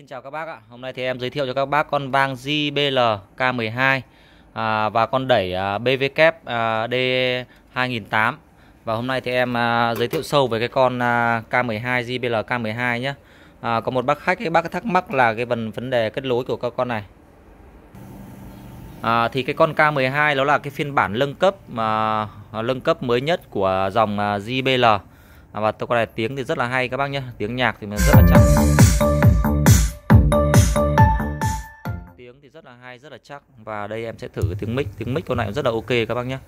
xin chào các bác ạ. Hôm nay thì em giới thiệu cho các bác con vang JBL K12 à, và con đẩy à, BVK à, D2008. Và hôm nay thì em à, giới thiệu sâu về cái con à, K12 JBL K12 nhé. À, có một bác khách cái bác thắc mắc là cái vấn vấn đề kết nối của các con này. À, thì cái con K12 nó là cái phiên bản nâng cấp mà nâng cấp mới nhất của dòng JBL. À, à, và tôi có này tiếng thì rất là hay các bác nhé tiếng nhạc thì mình rất là chắc rất là hay, rất là chắc và đây em sẽ thử cái tiếng mic, tiếng mic con này rất là ok các bác nhé.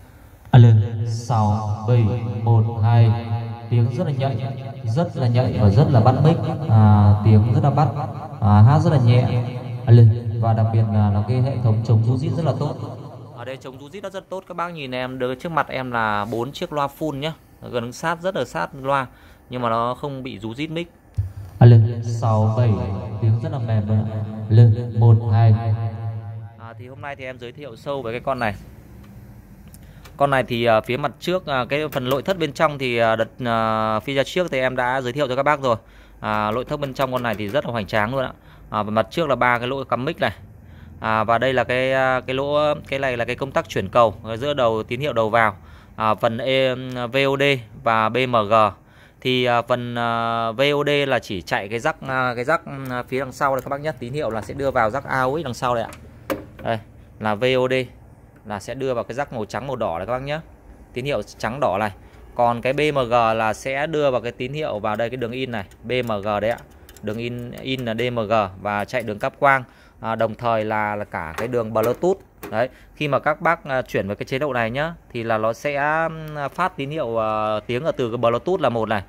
Alo, sáu bảy một hai tiếng rất là nhạy, rất là nhạy và rất là bắt mic, à, tiếng rất là bắt, à, hát rất là nhẹ. Alo và đặc biệt là nó cái hệ thống chống rú rít rất là tốt. Ở đây chống rú rít nó rất tốt các bác nhìn em đỡ trước mặt em là bốn chiếc loa full nhá, gần sát rất là sát loa nhưng mà nó không bị rú rít mic. Alo, sáu bảy tiếng rất là mềm bạn ạ. Lên 1 2 thì hôm nay thì em giới thiệu sâu về cái con này con này thì uh, phía mặt trước uh, cái phần nội thất bên trong thì uh, đợt uh, phi ra trước thì em đã giới thiệu cho các bác rồi à, nội thất bên trong con này thì rất là hoành tráng luôn ạ à, và mặt trước là ba cái lỗ cắm mic này à, và đây là cái cái lỗ cái này là cái công tắc chuyển cầu giữa đầu tín hiệu đầu vào à, phần e, VOD và BMG thì phần VOD là chỉ chạy cái rắc cái rắc phía đằng sau đây các bác nhé tín hiệu là sẽ đưa vào rắc AUX đằng sau đây ạ đây là VOD là sẽ đưa vào cái rắc màu trắng màu đỏ này các bác nhé tín hiệu trắng đỏ này còn cái BMG là sẽ đưa vào cái tín hiệu vào đây cái đường in này BMG đấy ạ đường in in là DMG và chạy đường cáp quang à, đồng thời là, là cả cái đường Bluetooth đấy khi mà các bác à, chuyển vào cái chế độ này nhá thì là nó sẽ phát tín hiệu à, tiếng ở từ cái Bluetooth là một này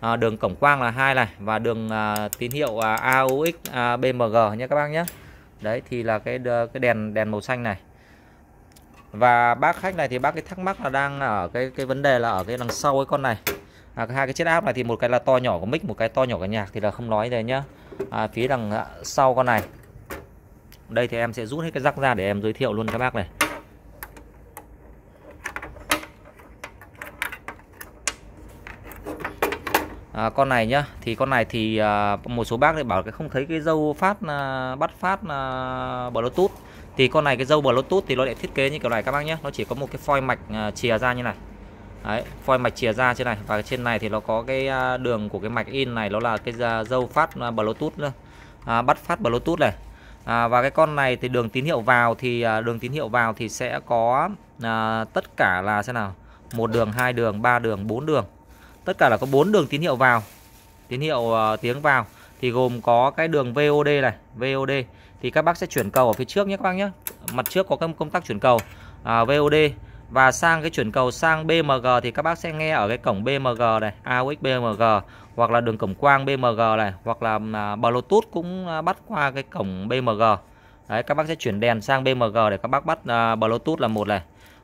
à, đường cổng quang là hai này và đường à, tín hiệu à, AUX à, BMG nhé các bác nhé đấy thì là cái cái đèn đèn màu xanh này và bác khách này thì bác cái thắc mắc là đang ở cái cái vấn đề là ở cái đằng sau cái con này à, hai cái chiếc áp này thì một cái là to nhỏ của mic một cái to nhỏ của nhạc thì là không nói đây nhá à, phía đằng à, sau con này đây thì em sẽ rút hết cái rắc ra để em giới thiệu luôn các bác này à, con này nhá thì con này thì à, một số bác lại bảo cái không thấy cái dâu phát à, bắt phát à, bluetooth thì con này cái dâu bluetooth thì nó lại thiết kế như kiểu này các bác nhé nó chỉ có một cái phoi mạch à, chìa ra như này Đấy, phoi mạch chìa ra trên này và trên này thì nó có cái à, đường của cái mạch in này nó là cái dâu phát à, bluetooth nữa à, bắt phát bluetooth này à, và cái con này thì đường tín hiệu vào thì à, đường tín hiệu vào thì sẽ có à, tất cả là thế nào một đường hai đường ba đường bốn đường tất cả là có bốn đường tín hiệu vào tín hiệu uh, tiếng vào thì gồm có cái đường VOD này VOD thì các bác sẽ chuyển cầu ở phía trước nhé các bác nhé mặt trước có cái công tắc chuyển cầu à, VOD và sang cái chuyển cầu sang BMG thì các bác sẽ nghe ở cái cổng BMG này AUX BMG hoặc là đường cổng quang BMG này hoặc là à, Bluetooth cũng à, bắt qua cái cổng BMG đấy các bác sẽ chuyển đèn sang BMG để các bác bắt à, Bluetooth là một này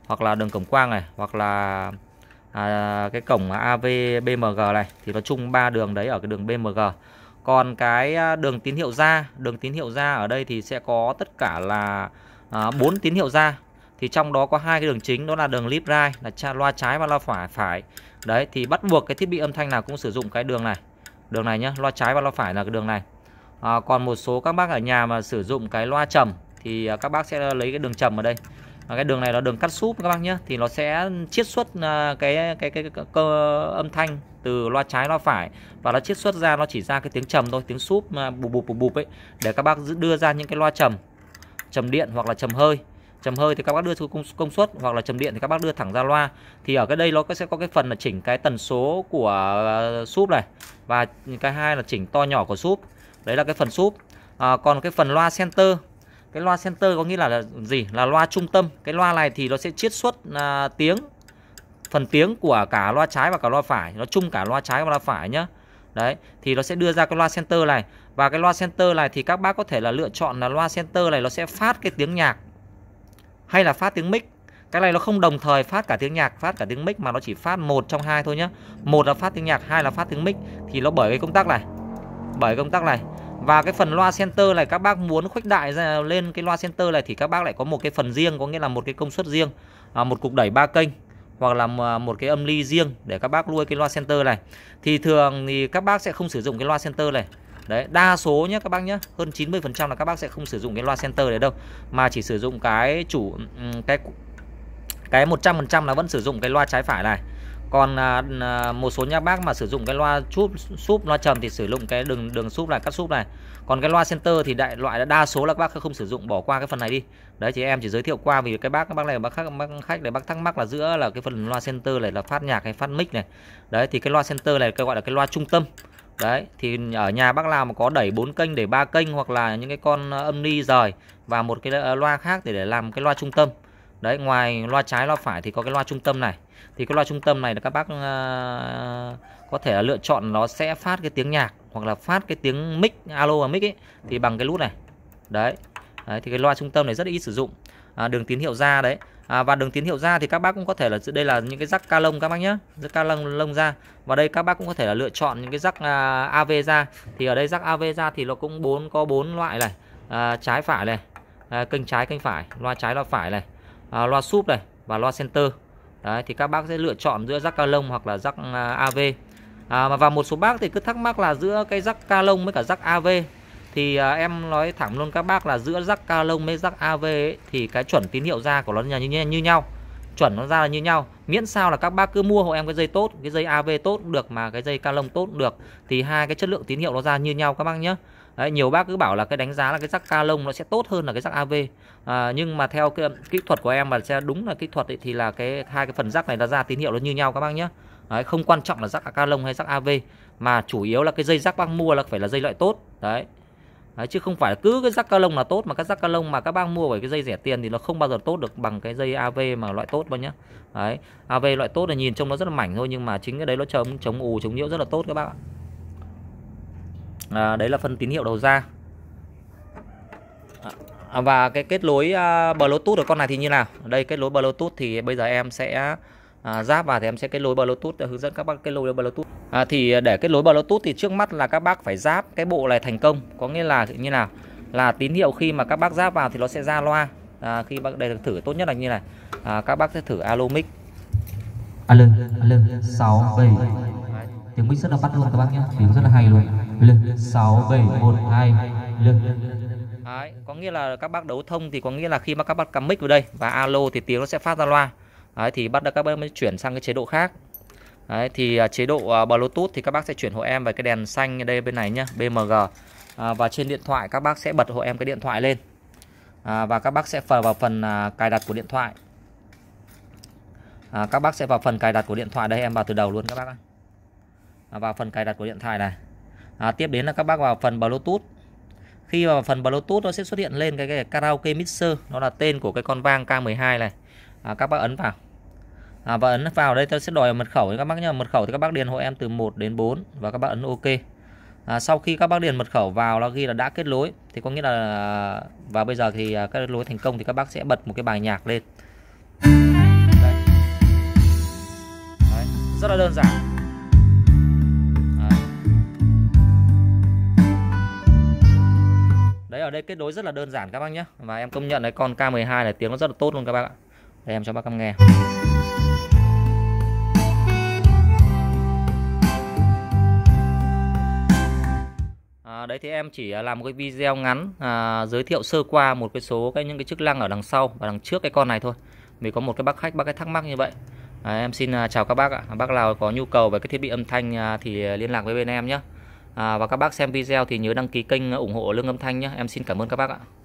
hoặc là đường cổng quang này hoặc là à, cái cổng AV BMG này thì nó chung ba đường đấy ở cái đường BMG còn cái à, đường tín hiệu ra đường tín hiệu ra ở đây thì sẽ có tất cả là à, bốn à, tín hiệu ra thì trong đó có hai cái đường chính đó là đường lip right là cha loa trái và loa phải phải đấy thì bắt buộc cái thiết bị âm thanh nào cũng sử dụng cái đường này đường này nhá loa trái và loa phải là cái đường này à, còn một số các bác ở nhà mà sử dụng cái loa trầm thì à, các bác sẽ lấy cái đường trầm ở đây và cái đường này là đường cắt súp các bác nhé thì nó sẽ chiết xuất cái à, cái cái, cái, cái cơ âm thanh từ loa trái loa phải và nó chiết xuất ra nó chỉ ra cái tiếng trầm thôi tiếng súp à, bụp bụp bụp bụp ấy để các bác đưa ra những cái loa trầm trầm điện hoặc là trầm hơi trầm hơi thì các bác đưa công, công suất hoặc là trầm điện thì các bác đưa thẳng ra loa thì ở cái đây nó sẽ có cái phần là chỉnh cái tần số của à, súp này và cái hai là chỉnh to nhỏ của súp đấy là cái phần súp à, còn cái phần loa center cái loa center có nghĩa là, là gì là loa trung tâm cái loa này thì nó sẽ chiết xuất à, tiếng phần tiếng của cả loa trái và cả loa phải nó chung cả loa trái và loa phải nhá đấy thì nó sẽ đưa ra cái loa center này và cái loa center này thì các bác có thể là lựa chọn là loa center này nó sẽ phát cái tiếng nhạc hay là phát tiếng mic cái này nó không đồng thời phát cả tiếng nhạc phát cả tiếng mic mà nó chỉ phát một trong hai thôi nhá một là phát tiếng nhạc hai là phát tiếng mic thì nó bởi cái công tắc này bởi công tắc này và cái phần loa center này các bác muốn khuếch đại ra lên cái loa center này thì các bác lại có một cái phần riêng có nghĩa là một cái công suất riêng, à, một cục đẩy ba kênh hoặc là à, một cái âm ly riêng để các bác nuôi cái loa center này. Thì thường thì các bác sẽ không sử dụng cái loa center này. Đấy, đa số nhé các bác nhé, hơn 90% là các bác sẽ không sử dụng cái loa center đấy đâu mà chỉ sử dụng cái chủ ừ, cái cái 100% là vẫn sử dụng cái loa trái phải này còn à, à, một số nhà bác mà sử dụng cái loa súp súp loa trầm thì sử dụng cái đường đường súp này cắt súp này còn cái loa center thì đại loại đa số là các bác không sử dụng bỏ qua cái phần này đi đấy chị em chỉ giới thiệu qua vì cái bác các bác này bác khách bác khách này bác thắc mắc là giữa là cái phần loa center này là phát nhạc hay phát mic này đấy thì cái loa center này gọi là cái loa trung tâm Đấy, thì ở nhà bác nào mà có đẩy bốn kênh để ba kênh hoặc là những cái con à, âm ni rời và một cái à, loa khác để để làm cái loa trung tâm Đấy, ngoài loa trái loa phải thì có cái loa trung tâm này. Thì cái loa trung tâm này là các bác uh, có thể là lựa chọn nó sẽ phát cái tiếng nhạc hoặc là phát cái tiếng mic alo và mic ấy thì bằng cái nút này. Đấy. Đấy thì cái loa trung tâm này rất ít sử dụng. À, đường tín hiệu ra đấy. À, và đường tín hiệu ra thì các bác cũng có thể là đây là những cái rắc ca lông các bác nhé rắc ca lông lông ra và đây các bác cũng có thể là lựa chọn những cái rắc à, AV ra thì ở đây rắc AV ra thì nó cũng bốn có bốn loại này à, trái phải này à, kênh trái kênh phải loa trái loa phải này à, loa súp này và loa center đấy thì các bác sẽ lựa chọn giữa jack ca lông hoặc là jack à, AV à, mà và một số bác thì cứ thắc mắc là giữa cái jack ca lông với cả jack AV thì à, em nói thẳng luôn các bác là giữa jack ca lông với jack AV ấy, thì cái chuẩn tín hiệu ra của nó là như, như nhau chuẩn nó ra là như nhau miễn sao là các bác cứ mua hộ em cái dây tốt cái dây AV tốt được mà cái dây ca lông tốt được thì hai cái chất lượng tín hiệu nó ra như nhau các bác nhé Đấy, nhiều bác cứ bảo là cái đánh giá là cái rắc ca lông nó sẽ tốt hơn là cái rắc AV à, nhưng mà theo cái kỹ thuật của em mà sẽ đúng là kỹ thuật ấy, thì là cái hai cái phần rắc này là ra tín hiệu nó như nhau các bác nhé đấy, không quan trọng là rắc ca lông hay rắc AV mà chủ yếu là cái dây rắc bác mua là phải là dây loại tốt đấy Đấy, chứ không phải cứ cái rắc ca lông là tốt mà các rắc ca lông mà các bác mua bởi cái dây rẻ tiền thì nó không bao giờ tốt được bằng cái dây AV mà loại tốt bao nhá. Đấy, AV loại tốt là nhìn trông nó rất là mảnh thôi nhưng mà chính cái đấy nó chống chống ù chống nhiễu rất là tốt các bác ạ à, đấy là phần tín hiệu đầu ra à, và cái kết nối à, bluetooth của con này thì như nào đây kết nối bluetooth thì bây giờ em sẽ à, giáp vào thì em sẽ kết nối bluetooth để hướng dẫn các bác kết nối bluetooth à, thì để kết nối bluetooth thì trước mắt là các bác phải giáp cái bộ này thành công có nghĩa là như nào là tín hiệu khi mà các bác giáp vào thì nó sẽ ra loa à, khi bác đây thử tốt nhất là như này à, các bác sẽ thử alo mic alo alo sáu bảy tiếng mic rất là bắt luôn các bác nhé tiếng rất là hay luôn lực 6712 lực Đấy, có nghĩa là các bác đấu thông thì có nghĩa là khi mà các bác cắm mic vào đây và alo thì tiếng nó sẽ phát ra loa. Đấy, thì bắt các bác mới chuyển sang cái chế độ khác. Đấy, thì à, chế độ à, Bluetooth thì các bác sẽ chuyển hộ em về cái đèn xanh ở đây bên này nhá, BMG. À, và trên điện thoại các bác sẽ bật hộ em cái điện thoại lên. À, và các bác sẽ vào vào phần à, cài đặt của điện thoại. À, các bác sẽ vào phần cài đặt của điện thoại đây em vào từ đầu luôn các bác ạ. À, vào phần cài đặt của điện thoại này à, tiếp đến là các bác vào phần bluetooth khi vào phần bluetooth nó sẽ xuất hiện lên cái, cái karaoke mixer nó là tên của cái con vang k12 này à, các bác ấn vào à, và ấn vào đây tôi sẽ đòi mật khẩu các bác nhé mật khẩu thì các bác điền hộ em từ 1 đến 4 và các bác ấn ok à, sau khi các bác điền mật khẩu vào nó ghi là đã kết nối thì có nghĩa là và bây giờ thì à, kết nối thành công thì các bác sẽ bật một cái bài nhạc lên Đấy. Đấy. rất là đơn giản đấy ở đây kết nối rất là đơn giản các bác nhé và em công nhận đấy con K12 là tiếng nó rất là tốt luôn các bác ạ để em cho bác em nghe À, đấy thì em chỉ làm một cái video ngắn à, giới thiệu sơ qua một cái số cái những cái chức năng ở đằng sau và đằng trước cái con này thôi vì có một cái bác khách bác cái thắc mắc như vậy à, em xin à, chào các bác ạ bác nào có nhu cầu về cái thiết bị âm thanh à, thì liên lạc với bên em nhé à, và các bác xem video thì nhớ đăng ký kênh ủng hộ lương âm thanh nhé em xin cảm ơn các bác ạ